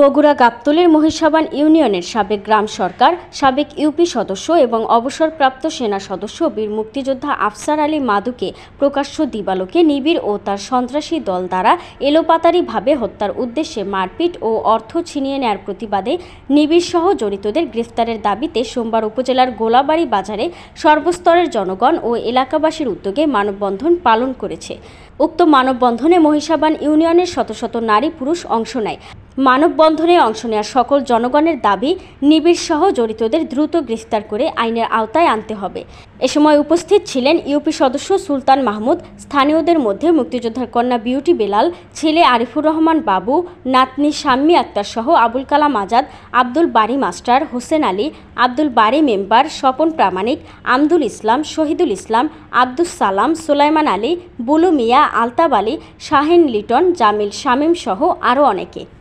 বগুড়া গাবতলির মহিষাবান ইউনিয়নের সাবেক গ্রাম সরকার সাবেক ইউপি সদস্য এবং অবসরপ্রাপ্ত সেনা সদস্য বীর মুক্তিযোদ্ধা আফসার আলী মাদুকে প্রকাশ্য দিবালোকে নিবিড় ও তার সন্ত্রাসী দল দ্বারা এলোপাতারিভাবে হত্যার উদ্দেশ্যে মারপিট ও অর্থ ছিনিয়ে নেয়ার প্রতিবাদে নিবিড়সহ জড়িতদের গ্রেফতারের দাবিতে সোমবার উপজেলার গোলাবাড়ি বাজারে সর্বস্তরের জনগণ ও এলাকাবাসীর উদ্যোগে মানববন্ধন পালন করেছে উক্ত মানববন্ধনে মহিষাবান ইউনিয়নের শত শত নারী পুরুষ অংশ নেয় মানববন্ধনে অংশ নেওয়া সকল জনগণের দাবি নিবিড় সহ জড়িতদের দ্রুত গ্রেফতার করে আইনের আওতায় আনতে হবে এ সময় উপস্থিত ছিলেন ইউপি সদস্য সুলতান মাহমুদ স্থানীয়দের মধ্যে মুক্তিযোদ্ধার কন্যা বিউটি বেলাল ছেলে আরিফুর রহমান বাবু নাতনি শাম্মী আক্তার সহ আবুল কালাম আজাদ আব্দুল বারি মাস্টার হোসেন আলী আব্দুল বারি মেম্বার স্বপন প্রামাণিক আমদুল ইসলাম শহীদুল ইসলাম আব্দুস সালাম সোলাইমান আলী বুলু মিয়া আলতাব আলী শাহিন লিটন জামিল শামীম সহ আরও অনেকে